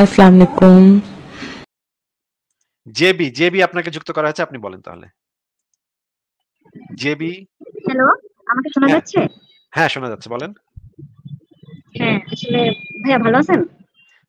আসসালামু আলাইকুম JB JB আপনাকে যুক্ত করা হয়েছে আপনি বলেন তাহলে জেবি হ্যালো আমাকে শোনা হ্যাঁ। যাচ্ছে হ্যাঁ শোনা যাচ্ছে বলেন হ্যাঁ আসলে ভাইয়া ভালো আছেন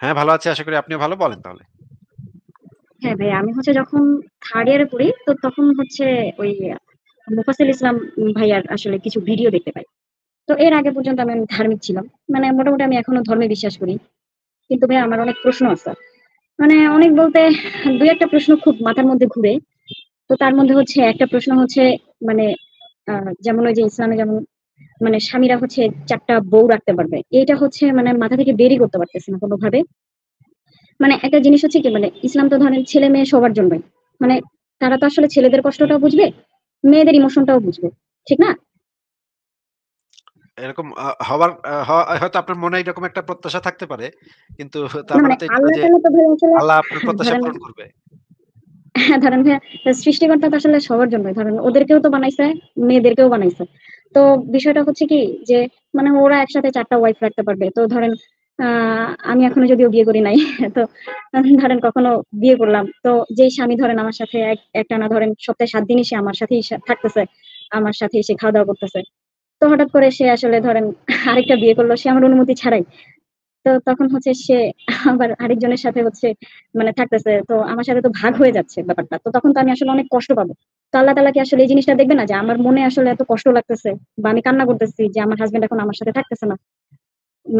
হ্যাঁ ভালো আছি আশা করি আপনিও ভালো বলেন তাহলে হ্যাঁ ভাই আমি হচ্ছে যখন থার্ড ইয়ারে পড়ি তো তখন হচ্ছে ওই মুফাসিল ইসলাম ভাইয়ার আসলে কিছু ভিডিও দেখতে পাই তো এর আগে পর্যন্ত আমি ধার্মিক ছিলাম মানে মোটামুটি আমি এখনো ধর্মে বিশ্বাস করি কিন্তু ভাই আমার অনেক প্রশ্ন আছে মানে অনেক বলতে দুই একটা প্রশ্ন খুব মাথার মধ্যে ঘুরে তো তার মধ্যে হচ্ছে একটা প্রশ্ন হচ্ছে মানে যেমন ওই যে ইসলামে যেমন মানে স্বামীরা হচ্ছে চারটা বউ রাখতে পারবে এটা হচ্ছে মানে মাথা থেকে বেরি করতে পারতেছে না কোনোভাবে মানে একটা জিনিস হচ্ছে কি মানে ইসলাম তো ধরেন ছেলে মেয়ে সবার জন্যই মানে তারা তো আসলে ছেলেদের কষ্টটাও বুঝবে মেয়েদের ইমোশনটাও বুঝবে ঠিক না এরকম হওয়ার হয়তো আপনার মনে এরকম একটা প্রত্যাশা থাকতে পারে কিন্তু মানে মানে আল্লাহ আপনার প্রত্যাশা পূরণ করবে ধরেন সৃষ্টিকর্তা তো আসলে সবার জন্য ধরেন ওদেরকেও তো বানাইছে মেয়েদেরকেও বানাইছে তো বিষয়টা হচ্ছে কি যে মানে ওরা একসাথে চারটা ওয়াইফ রাখতে পারবে তো ধরেন আমি এখনো যদিও বিয়ে করি নাই তো ধরেন কখনো বিয়ে করলাম তো যেই স্বামী ধরেন আমার সাথে একটা না ধরেন সপ্তাহে সাত দিনই সে আমার সাথেই থাকতেছে আমার সাথে এসে খাওয়া দাওয়া করতেছে তো হঠাৎ করে সে আসলে ধরেন আরেকটা বিয়ে করলো সে আমার অনুমতি ছাড়াই তো তখন হচ্ছে সে আবার আরেকজনের সাথে হচ্ছে মানে থাকতেছে তো আমার সাথে তো ভাগ হয়ে যাচ্ছে ব্যাপারটা তো তখন তো আমি আসলে অনেক কষ্ট পাবো তো আল্লাহ তালা কি আসলে এই জিনিসটা দেখবে না যে আমার মনে আসলে এত কষ্ট লাগতেছে বা আমি কান্না করতেছি যে আমার হাজবেন্ড এখন আমার সাথে থাকতেছে না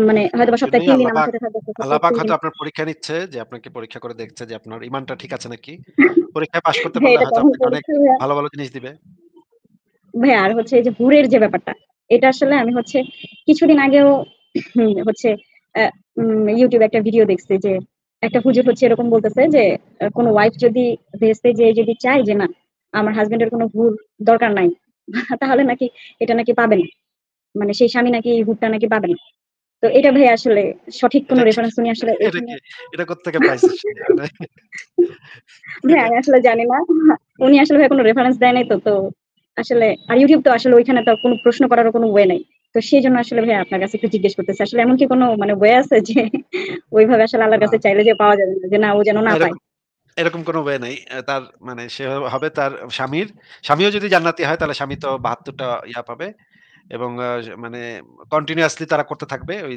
মানে হয়তো বা সপ্তাহে তিন দিন আমার সাথে আল্লাহ পাক হয়তো আপনার পরীক্ষা নিচ্ছে যে আপনাকে পরীক্ষা করে দেখছে যে আপনার ইমানটা ঠিক আছে নাকি পাশ করতে পারলে হয়তো আপনাকে অনেক ভালো ভালো জিনিস দিবে ভাই আর হচ্ছে এই যে হুরের যে ব্যাপারটা এটা আসলে আমি হচ্ছে কিছুদিন আগেও হচ্ছে ইউটিউবে একটা ভিডিও দেখছি যে একটা হুজুর হচ্ছে এরকম বলতেছে যে কোনো ওয়াইফ যদি ভেস্তে যে যদি চায় যে না আমার হাজবেন্ডের কোনো ভুল দরকার নাই তাহলে নাকি এটা নাকি পাবে না মানে সেই স্বামী নাকি এই ভুটটা নাকি পাবে না তো এটা ভাই আসলে সঠিক কোন রেফারেন্স উনি আসলে এটা কোথা থেকে ভাই আমি আসলে জানি না উনি আসলে ভাই কোনো রেফারেন্স দেয় নাই তো তো আসলে আর ইউটিউব তো আসলে ওইখানে তো কোনো প্রশ্ন করারও কোনো ওয়ে নাই তো সেই জন্য আসলে ভাই আপনার কাছে একটু জিজ্ঞেস করতেছে আসলে এমন কি কোনো মানে ওয়ে আছে যে ওইভাবে আসলে আল্লাহর কাছে চাইলে যে পাওয়া যাবে না যে না ও যেন না পায় এরকম কোনো ওয়ে নাই তার মানে সে হবে তার স্বামীর স্বামীও যদি জান্নাতি হয় তাহলে স্বামী তো বাহাত্তরটা ইয়া পাবে এবং মানে কন্টিনিউয়াসলি তারা করতে থাকবে ওই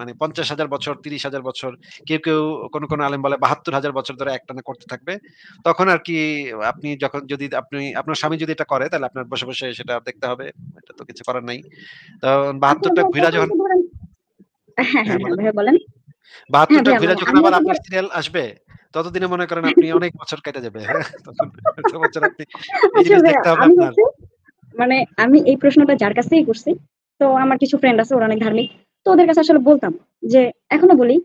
মানে পঞ্চাশ হাজার বছর তিরিশ হাজার বছর কেউ কেউ কোন কোন আলেম বলে বাহাত্তর হাজার বছর ধরে একটানা করতে থাকবে তখন আর কি আপনি যখন যদি আপনি আপনার স্বামী যদি এটা করে তাহলে আপনার বসে বসে সেটা দেখতে হবে এটা তো কিছু করার নাই তখন বাহাত্তরটা ঘুরা আচ্ছা, যখন হ্যাঁ, বাহাত্তরটা ঘুরা হ্যাঁ, যখন আবার আপনার সিরিয়াল আসবে ততদিনে মনে করেন আপনি অনেক বছর কেটে যাবে হ্যাঁ, তখন বছর আপনি এই আচ্ছা, জিনিস দেখতে হবে আপনার মানে আমি এই প্রশ্নটা যার কাছেই করছি তো আমার কিছু ফ্রেন্ড আছে ওরা অনেক ধার্মিক তো ওদের কাছে আসলে বলতাম যে এখনো বলি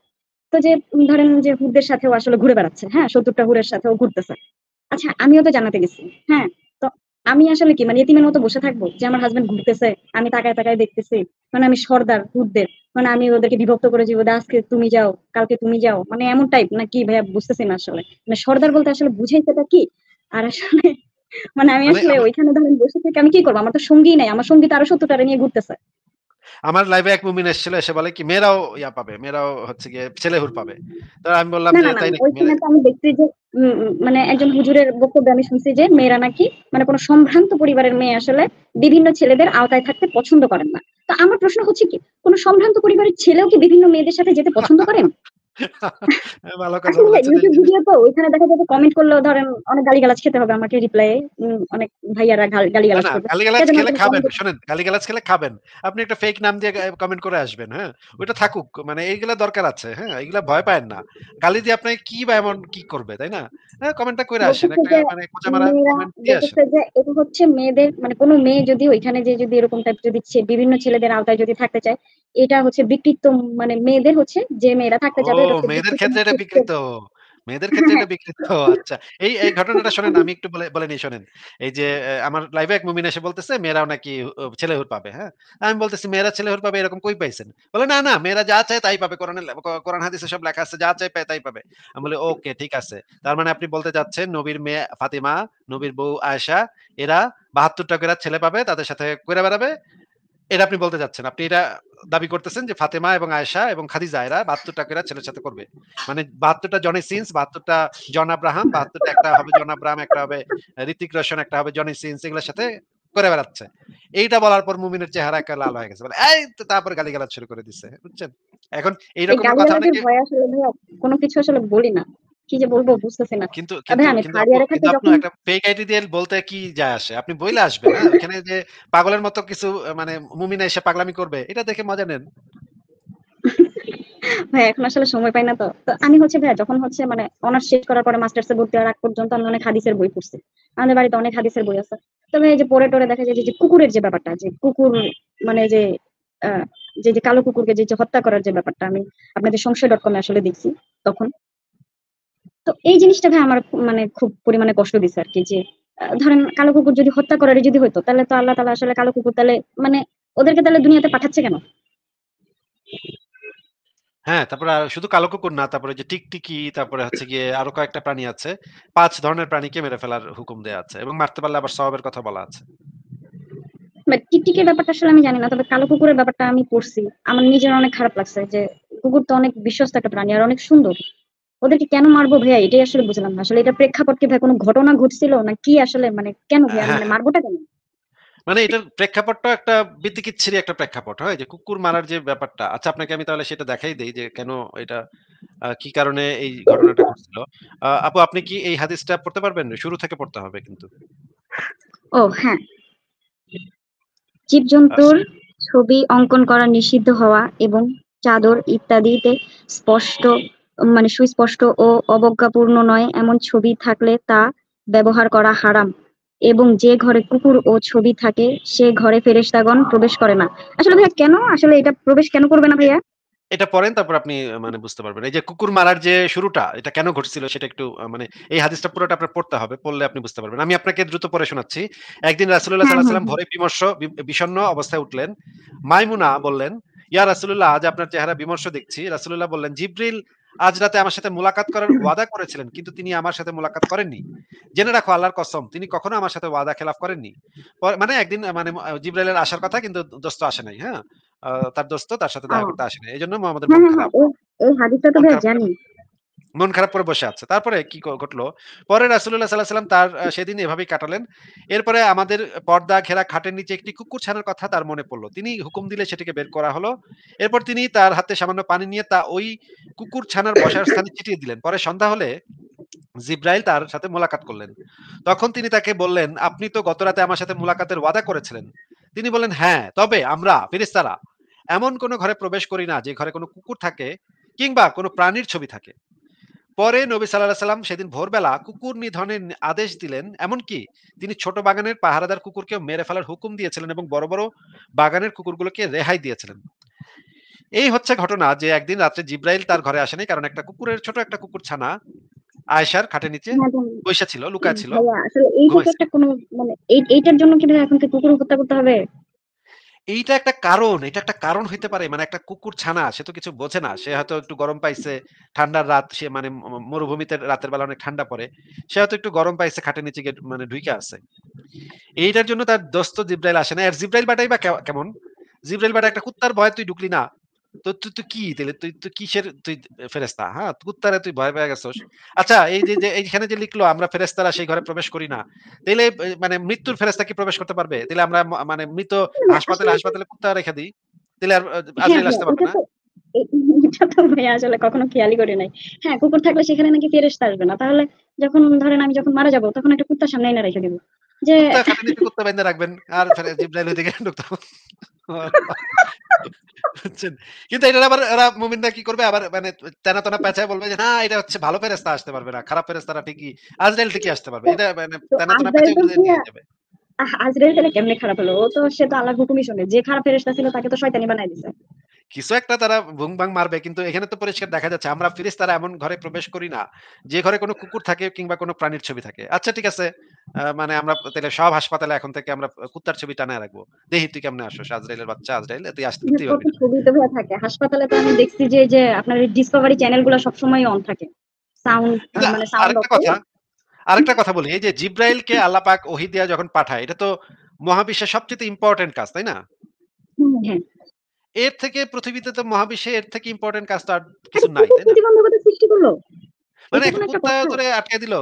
তো যে ধরেন যে সাথে সাথেও আসলে ঘুরে বেড়াচ্ছে হ্যাঁ সত্তরটা হুরের সাথেও ঘুরতেছে আচ্ছা আমিও তো জানাতে গেছি হ্যাঁ তো আমি আসলে কি মানে এতিমের মতো বসে থাকবো যে আমার হাজবেন্ড ঘুরতেছে আমি তাকায় তাকায় দেখতেছি মানে আমি সর্দার হুরদের মানে আমি ওদেরকে বিভক্ত করে যাবো আজকে তুমি যাও কালকে তুমি যাও মানে এমন টাইপ না কি ভাইয়া বুঝতেছি না আসলে মানে সর্দার বলতে আসলে বুঝাইতেটা কি আর আসলে মানে আমি মানে আসলে ওইখানে ধরেন বসে থেকে আমি কি করবো আমার তো সঙ্গী নাই আমার সঙ্গী তারা সত্যটারে নিয়ে ঘুরতেছে আমার লাইভে এক মুমিন এসেছিল এসে বলে কি মেয়েরাও ইয়া পাবে মেয়েরাও হচ্ছে গিয়ে হুর পাবে তো আমি বললাম যে তাই ওইখানে তো আমি দেখছি যে মানে একজন হুজুরের বক্তব্য আমি শুনছি যে মেয়েরা নাকি মানে কোনো সম্ভ্রান্ত পরিবারের মেয়ে আসলে বিভিন্ন ছেলেদের আওতায় থাকতে পছন্দ করেন না তো আমার প্রশ্ন হচ্ছে কি কোনো সম্ভ্রান্ত পরিবারের ছেলেও কি বিভিন্ন মেয়েদের সাথে যেতে পছন্দ করেন হ্যাঁ, ভালো ভিডিও তো ওখানে দেখা যাবে কমেন্ট ধরেন অনেক খেতে হবে আমাকে রিপ্লাই অনেক ভাইয়ারা খেলে খাবেন শুনেন খেলে খাবেন আপনি একটা ফেক নাম দিয়ে কমেন্ট করে আসবেন হ্যাঁ থাকুক মানে এইগুলা দরকার আছে হ্যাঁ এইগুলা ভয় না গালি দিয়ে কি বা এমন কি করবে তাই না হ্যাঁ কমেন্টটা করে আসেন একটা মানে কমেন্ট দিয়ে আসেন এটা হচ্ছে মেয়েদের মানে কোনো মেয়ে যদি ওইখানে যে যদি এরকম টাইপ যদি বিভিন্ন ছেলেদের আওতায় যদি থাকতে চায় এটা হচ্ছে বিকৃত মানে মেয়েদের হচ্ছে যে মেয়েরা থাকতে যাবে মেয়েদের ক্ষেত্রে এটা বিকৃত মেয়েদের ক্ষেত্রে এটা বিকৃত আচ্ছা এই এই ঘটনাটা শোনেন আমি একটু বলে বলে নি শোনেন এই যে আমার লাইভে এক মুমিন এসে বলতেছে মেয়েরাও নাকি ছেলে হুর পাবে হ্যাঁ আমি বলতেছি মেয়েরা ছেলে হুর পাবে এরকম কই পাইছেন বলে না না মেয়েরা যা চায় তাই পাবে কোরআন কোরআন হাদিসে সব লেখা আছে যা চায় পায় তাই পাবে আমি বলি ওকে ঠিক আছে তার মানে আপনি বলতে যাচ্ছেন নবীর মেয়ে ফাতিমা নবীর বউ আয়েশা এরা বাহাত্তরটা করে ছেলে পাবে তাদের সাথে কইরা বেড়াবে এটা আপনি বলতে চাচ্ছেন আপনি এটা দাবি করতেছেন যে ফাতেমা এবং আয়েশা এবং খাদিজা এরা বাহাত্তরটা করে ছেলের সাথে করবে মানে বাহাত্তরটা জনি সিন্স বাহাত্তরটা জন আব্রাহাম বাহাত্তরটা একটা হবে জন আব্রাহাম একটা হবে ঋতিক রোশন একটা হবে জনি সিন্স এগুলোর সাথে করে বেড়াচ্ছে এইটা বলার পর মুমিনের চেহারা একটা লাল হয়ে গেছে মানে এই তো তারপর গালি গালাজ শুরু করে দিছে বুঝছেন এখন এইরকম কথা অনেকে কোনো কিছু আসলে বলি না কি যে বলবো বুঝতেছি না কিন্তু আপনি একটা ফেক আইডি দিয়ে বলতে কি যায় আসে আপনি বইলে আসবে না হ্যাঁ? এখানে যে পাগলের মতো কিছু মানে মুমিনা এসে পাগলামি করবে এটা দেখে মজা নেন ভাই এখন আসলে সময় পাই না তো তো আমি হচ্ছে ভাই যখন হচ্ছে মানে অনার্স শেষ করার পরে মাস্টার্স এ ভর্তি হওয়ার আগ পর্যন্ত আমি অনেক হাদিসের বই পড়ছি আমাদের বাড়িতে অনেক হাদিসের বই আছে তবে এই যে পড়ে টরে দেখা যায় যে কুকুরের যে ব্যাপারটা যে কুকুর মানে যে যে যে কালো কুকুরকে যে হত্যা করার যে ব্যাপারটা আমি আপনাদের সংশয় ডট কমে আসলে দেখছি তখন তো এই জিনিসটা ভাই আমার মানে খুব পরিমাণে কষ্ট দিছে আর কি যে ধরেন কালো কুকুর যদি হত্যা করার যদি হইতো তাহলে তো আল্লাহ তালা আসলে কালো কুকুর তাহলে মানে ওদেরকে তাহলে দুনিয়াতে পাঠাচ্ছে কেন হ্যাঁ তারপরে শুধু কালো কুকুর না তারপরে যে টিকটিকি তারপরে হচ্ছে গিয়ে আরো কয়েকটা প্রাণী আছে পাঁচ ধরনের প্রাণীকে মেরে ফেলার হুকুম দেয়া আছে এবং মারতে পারলে আবার সবের কথা বলা আছে টিকটিকের ব্যাপারটা আসলে আমি জানি না তবে কালো কুকুরের ব্যাপারটা আমি পড়ছি আমার নিজের অনেক খারাপ লাগছে যে কুকুর তো অনেক বিশ্বস্ত একটা প্রাণী আর অনেক সুন্দর ওদেরকে কেন মারবো ভাইয়া এটাই আসলে বুঝলাম না আসলে এটা প্রেক্ষাপট কি ভাই কোনো ঘটনা ঘটছিল না কি আসলে মানে কেন ভাইয়া মানে হ্যাঁ। মারবোটা কেন মানে এটার প্রেক্ষাপটটা একটা বিদ্যুৎ একটা প্রেক্ষাপট হয় যে কুকুর মারার যে ব্যাপারটা আচ্ছা আপনাকে আমি তাহলে সেটা দেখাই দেই যে কেন এটা কি কারণে এই ঘটনাটা ঘটছিল আপু আপনি কি এই হাদিসটা পড়তে পারবেন শুরু থেকে পড়তে হবে কিন্তু ও হ্যাঁ জীবজন্তুর আচ্ছা। ছবি অঙ্কন করা নিষিদ্ধ হওয়া এবং চাদর ইত্যাদিতে স্পষ্ট মানে সুস্পষ্ট ও অবজ্ঞাপূর্ণ নয় এমন ছবি থাকলে তা ব্যবহার করা হারাম এবং যে ঘরে কুকুর ও ছবি থাকে সে ঘরে ফেরেশতাগণ প্রবেশ করে না আসলে ভাইয়া কেন আসলে এটা প্রবেশ কেন করবে না ভাইয়া এটা পড়েন তারপর আপনি মানে বুঝতে পারবেন এই যে কুকুর মারার যে শুরুটা এটা কেন ঘটছিল সেটা একটু মানে এই হাদিসটা পুরোটা আপনার পড়তে হবে পড়লে আপনি বুঝতে পারবেন আমি আপনাকে দ্রুত পড়ে শোনাচ্ছি একদিন রাসুল্লাহ হ্যাঁ, হ্যাঁ। সাল্লাহ সাল্লাম ভরে বিমর্ষ বিষণ্ন অবস্থায় উঠলেন মাইমুনা বললেন ইয়া রাসুল্লাহ আজ আপনার চেহারা বিমর্ষ দেখছি রাসুল্লাহ বললেন জিব্রিল আজ রাতে আমার সাথে মোলাকাত করার ওয়াদা করেছিলেন কিন্তু তিনি আমার সাথে মোলাকাত করেননি জেনে রাখো আল্লাহর কসম তিনি কখনো আমার সাথে ওয়াদা খেলাফ করেননি মানে একদিন মানে জিব্রাইলের আসার কথা কিন্তু দোস্ত আসে নাই হ্যাঁ তার দোস্ত তার সাথে দেখা হ্যাঁ। করতে আসে নাই এই জন্য মোহাম্মদ হ্যাঁ, হ্যাঁ, এই হাদিসটা তো ভাই জানি মন খারাপ করে বসে আছে তারপরে কি ঘটলো পরে রাসুল্লাহ সাল্লাহ সাল্লাম তার সেদিন এভাবেই কাটালেন এরপরে আমাদের পর্দা ঘেরা খাটের নিচে একটি কুকুর ছানার কথা তার মনে পড়লো তিনি হুকুম দিলে সেটিকে বের করা হলো এরপর তিনি তার হাতে সামান্য পানি নিয়ে তা ওই কুকুর ছানার বসার স্থানে ছিটিয়ে দিলেন পরে সন্ধ্যা হলে জিব্রাইল তার সাথে মোলাকাত করলেন তখন তিনি তাকে বললেন আপনি তো গত রাতে আমার সাথে মোলাকাতের ওয়াদা করেছিলেন তিনি বললেন হ্যাঁ তবে আমরা ফিরিস্তারা এমন কোনো ঘরে প্রবেশ করি না যে ঘরে কোনো কুকুর থাকে কিংবা কোনো প্রাণীর ছবি থাকে পরে নবী সাল্লাহ সাল্লাম সেদিন ভোরবেলা কুকুর নিধনের আদেশ দিলেন কি তিনি ছোট বাগানের পাহারাদার কুকুরকে মেরে ফেলার হুকুম দিয়েছিলেন এবং বড় বড় বাগানের কুকুরগুলোকে রেহাই দিয়েছিলেন এই হচ্ছে ঘটনা যে একদিন রাত্রে জিব্রাইল তার ঘরে আসেনি কারণ একটা কুকুরের ছোট একটা কুকুর ছানা আয়েশার খাটের নিচে হ্যাঁ, হ্যাঁ। বসে ছিল লুকা ছিল আসলে এই একটা মানে এইটার জন্য কি এখন কি কুকুর হত্যা করতে হবে এইটা একটা কারণ এটা একটা কারণ হইতে পারে মানে একটা কুকুর ছানা সে তো কিছু বোঝে না সে হয়তো একটু গরম পাইছে ঠান্ডার রাত সে মানে মরুভূমিতে রাতের বেলা অনেক ঠান্ডা পড়ে সে হয়তো একটু গরম পাইছে খাটের নিচে মানে ঢুইকে আছে এইটার জন্য তার দোস্ত জিব্রাইল আসে না আর জিব্রাইল বাটাই বা কেমন জিব্রাইল বাটা একটা কুত্তার ভয় তুই ঢুকলি না তো তুই তো কি তাহলে তুই তো কিসের তুই ফেরেস্তা হ্যাঁ কুত্তারে তুই ভয় পেয়ে গেছস আচ্ছা এই যে এইখানে যে লিখলো আমরা ফেরেস্তারা সেই ঘরে প্রবেশ করি না তাহলে মানে মৃত্যুর ফেরেস্তা কি প্রবেশ করতে পারবে তাহলে আমরা মানে মৃত হাসপাতালে হাসপাতালে কুত্তা রেখে দিই তাহলে আর হ্যাঁ, হ্যাঁ, আসতে পারবে না আসলে কখনো খেয়ালই করি নাই হ্যাঁ কুকুর থাকলে সেখানে নাকি ফেরেস্তা আসবে না তাহলে যখন ধরেন আমি যখন মারা যাবো তখন একটা কুত্তার সামনে এনে রেখে দেবো যে কুত্তা বেঁধে রাখবেন আর জিব্রাইল বুঝছেন কিন্তু এটা আবার মুমিনরা কি করবে আবার মানে তেনা তেনা পেঁচায় বলবে যে না এটা হচ্ছে ভালো ফেরেস্তা আসতে পারবে না খারাপ ফেরেস্তারা ঠিকই আজরাইল ঠিকই আসতে পারবে এটা মানে তেনা তেনা পেঁচায় বলে যাবে আজরাইল তাহলে কেমনে খারাপ হলো ও তো সে তো আল্লাহর হুকুমই শোনে যে খারাপ ফেরেস্তা ছিল তাকে তো শয়তানি বানাই দিছে কিছু একটা তারা ভুং ভাং মারবে কিন্তু এখানে তো পরিষ্কার দেখা যাচ্ছে আমরা ফিরিস তারা এমন ঘরে প্রবেশ করি না যে ঘরে কোনো কুকুর থাকে কিংবা কোনো প্রাণীর ছবি থাকে আচ্ছা ঠিক আছে মানে আমরা তাহলে সব হাসপাতালে এখন থেকে আমরা কুত্তার ছবি টানায় রাখবো দেখি তুই কেমন আসো আজরাইলের বাচ্চা আজরাইল তুই আসতে তুই ছবি তো থাকে হাসপাতালে তো আমি দেখছি যে যে আপনার ডিসকভারি চ্যানেলগুলো সব সময় অন থাকে সাউন্ড মানে সাউন্ড কথা আরেকটা কথা বলি এই যে জিব্রাইলকে আল্লাহ পাক ওহি দিয়া যখন পাঠায় এটা তো মহাবিশ্বের সবচেয়ে ইম্পর্টেন্ট কাজ তাই না হ্যাঁ এর থেকে পৃথিবীতে তো মহাবিশ্বে এর থেকে ইম্পর্টেন্ট কাজ তো আর কিছু নাই মানে কুত্তা মানে ধরে আটকে দিল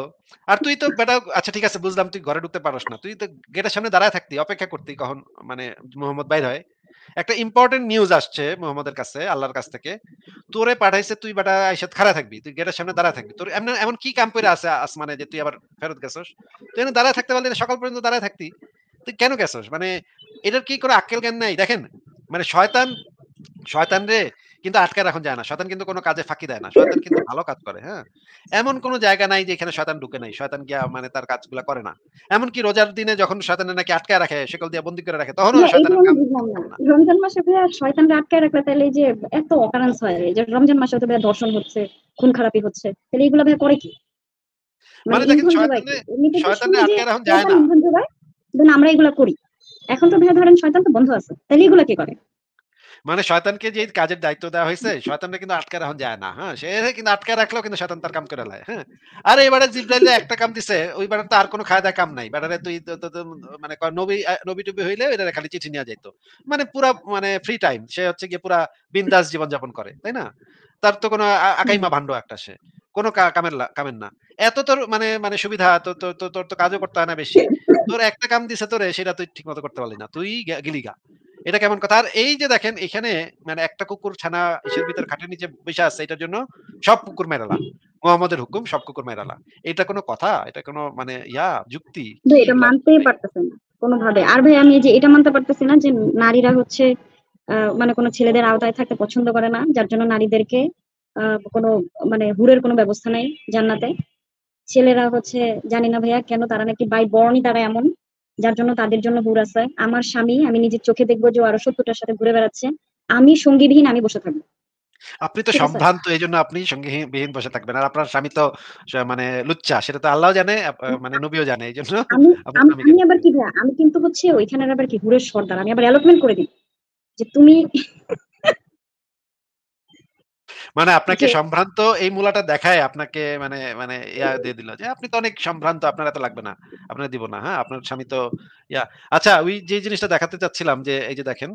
আর তুই তো বেটা আচ্ছা ঠিক আছে বুঝলাম তুই ঘরে ঢুকতে পারস না তুই তো গেটের সামনে দাঁড়ায় থাকতি অপেক্ষা করতি কখন মানে মোহাম্মদ বাইর হয় একটা ইম্পর্টেন্ট নিউজ আসছে মোহাম্মদের কাছে আল্লাহর কাছ থেকে তোরে পাঠাইছে তুই বেটা আইসাদ খাড়া থাকবি তুই গেটের সামনে দাঁড়ায় থাকবি তোর এমন এমন কি কাম করে আছে আসমানে যে তুই আবার ফেরত গেছস তুই দাঁড়ায় থাকতে পারলি সকাল পর্যন্ত দাঁড়ায় থাকতি তুই কেন গেছস মানে এটার কি করে আক্কেল জ্ঞান নাই দেখেন মানে শয়তান শয়তান রে কিন্তু আটকে রাখুন যায় না শয়তান কিন্তু কোনো কাজে ফাঁকি দেয় না শয়তান কিন্তু ভালো কাজ করে হ্যাঁ এমন কোনো জায়গা নাই যে এখানে শয়তান ঢুকে নাই শয়তান গিয়া মানে তার কাজগুলো করে না এমন কি রোজার দিনে যখন শয়তানের নাকি আটকে রাখে সেকল দিয়ে বন্দি করে রাখে তখন শয়তানের রমজান মাসে ভাইয়া শয়তান আটকে রাখলে তাহলে যে এত অকারেন্স হয় যে রমজান মাসে তো ভাই দর্শন হচ্ছে খুন খারাপি হচ্ছে তাহলে এগুলো ভাই করে কি মানে, মানে দেখেন শয়তানে শয়তানে আটকে রাখুন যায় না আমরা এগুলো করি এখন তো ভাই ধরেন শয়তান তো বন্ধ আছে তাহলে এগুলো কি করে মানে শয়তানকে যে কাজের দায়িত্ব দেওয়া হয়েছে শয়তানটা কিন্তু আটকে রাখা যায় না হ্যাঁ সে কিন্তু আটকে রাখলেও কিন্তু শয়তান তার কাম করে লয় হ্যাঁ আর এবারে জিব্রাইলে একটা কাম দিছে ওই বারে তো আর কোনো খায়দা কাম নাই বারে তুই মানে নবী নবী টুবি হইলে এটা খালি চিঠি নিয়ে যাইতো মানে পুরা মানে ফ্রি টাইম সে হচ্ছে গিয়ে পুরা বিন্দাস জীবন যাপন করে তাই না তার তো কোনো আকাইমা ভান্ড একটা সে কোনো কামের কামের না এত তোর মানে মানে সুবিধা তোর তো কাজও করতে হয় না বেশি তোর একটা কাম দিছে তোরে সেটা তুই ঠিক মতো করতে পারলি না তুই গিলি গা এটা কেমন কথা আর এই যে দেখেন এখানে মানে একটা কুকুর ছানা ইসের ভিতর খাটের নিচে বসে আছে এটার জন্য সব কুকুর মেরালা মোহাম্মদের হুকুম সব কুকুর মেরালা এটা কোনো কথা এটা কোনো মানে ইয়া যুক্তি এটা মানতেই পারতেছে না কোনোভাবে আর ভাই আমি যে এটা মানতে পারতেছি না যে নারীরা হচ্ছে মানে কোনো ছেলেদের আওতায় থাকতে পছন্দ করে না যার জন্য নারীদেরকে কোনো মানে হুরের কোনো ব্যবস্থা নাই জান্নাতে ছেলেরা হচ্ছে জানি না ভাইয়া কেন তারা নাকি বাই বর্ণই তারা এমন যার জন্য তাদের জন্য হুর আছে আমার স্বামী আমি নিজের চোখে দেখবো যে আরো সত্যটার সাথে ঘুরে বেড়াচ্ছে আমি সঙ্গীবিহীন আমি বসে থাকবো আপনি তো সম্ভ্রান্ত এই জন্য আপনি সঙ্গীবিহীন বসে থাকবেন আর আপনার স্বামী তো মানে লুচ্চা সেটা তো আল্লাহ জানে হ্যাঁ। মানে নবীও জানে এই জন্য আমি আবার কি ভাইয়া আমি কিন্তু হচ্ছে ওইখানে আবার কি হুরের সর্দার আমি আবার অ্যালটমেন্ট করে দিই যে তুমি মানে আপনাকে সম্ভ্রান্ত এই মূলাটা দেখায় আপনাকে মানে মানে ইয়া দিয়ে দিল যে আপনি তো অনেক সম্ভ্রান্ত আপনার এত লাগবে না আপনার দিব না হ্যাঁ আপনার স্বামী তো ইয়া আচ্ছা ওই যে জিনিসটা দেখাতে চাচ্ছিলাম যে এই যে দেখেন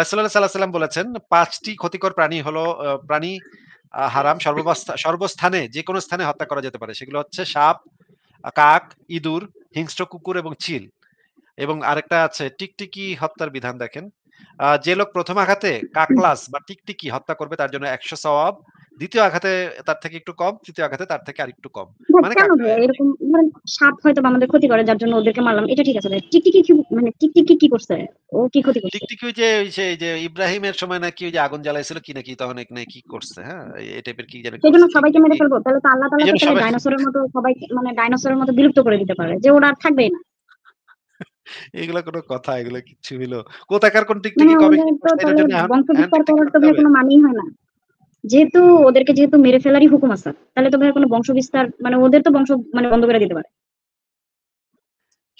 রাসুল্লাহ সাল্লাহ সাল্লাম বলেছেন পাঁচটি ক্ষতিকর প্রাণী হলো প্রাণী হারাম সর্বস্থা সর্বস্থানে যে কোনো স্থানে হত্যা করা যেতে পারে সেগুলো হচ্ছে সাপ কাক ইঁদুর হিংস্র কুকুর এবং চিল এবং আরেকটা আছে টিকটিকি হত্যার বিধান দেখেন যে লোক প্রথম আঘাতে কাকলাস বা টিকটিকি হত্যা করবে তার জন্য একশো সওয়াব দ্বিতীয় আঘাতে তার থেকে একটু কম তৃতীয় আঘাতে তার থেকে আর একটু কম মানে এরকম মানে সাপ হয়তো আমাদের ক্ষতি করে যার জন্য ওদেরকে মারলাম এটা ঠিক আছে টিকটিকি কি মানে টিকটিকি কি করছে ও কি ক্ষতি করছে টিকটিকি যে সেই যে ইব্রাহিমের সময় নাকি ওই যে আগুন জ্বালাইছিল কি নাকি তখন এক নাকি করছে হ্যাঁ এই টাইপের কি জানি সেজন্য সবাইকে মেরে ফেলবো তাহলে তো আল্লাহ তাআলা ডাইনোসরের মতো সবাই মানে ডাইনোসরের মতো বিলুপ্ত করে দিতে পারে যে ওরা থাকবেই না এগুলা কোনো কথা এগুলো কিচ্ছু হইলো কোথাকার কোন টিকটিকি কবে কি করছে এটার জন্য বংশবিস্তার করার তো কোনো মানেই হয় না যেহেতু ওদেরকে যেহেতু মেরে ফেলারই হুকুম আছে তাহলে তো ভাই কোনো বংশবিস্তার মানে ওদের তো বংশ মানে বন্ধ করে দিতে পারে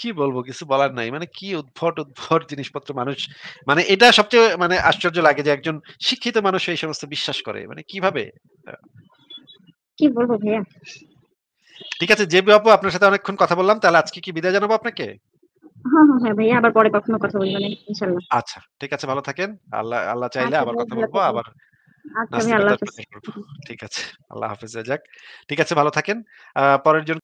কি বলবো কিছু বলার নাই মানে কি উদ্ভট উদ্ভট জিনিসপত্র মানুষ মানে এটা সবচেয়ে মানে আশ্চর্য লাগে যে একজন শিক্ষিত মানুষ এই সমস্ত বিশ্বাস করে মানে কিভাবে কি বলবো ভাইয়া ঠিক আছে যে আপু আপনার সাথে অনেকক্ষণ কথা বললাম তাহলে আজকে কি বিদায় জানাবো আপনাকে হ্যাঁ, হ্যাঁ হ্যাঁ ভাইয়া আবার পরে কখনো কথা বলবো ইনশাআল্লাহ আচ্ছা ঠিক আছে ভালো থাকেন আল্লাহ আল্লাহ চাইলে আচ্ছা, আবার কথা বলবো আবার আচ্ছা, ঠিক আছে আল্লাহ হাফেজ যাক ঠিক আছে ভালো থাকেন পরের জন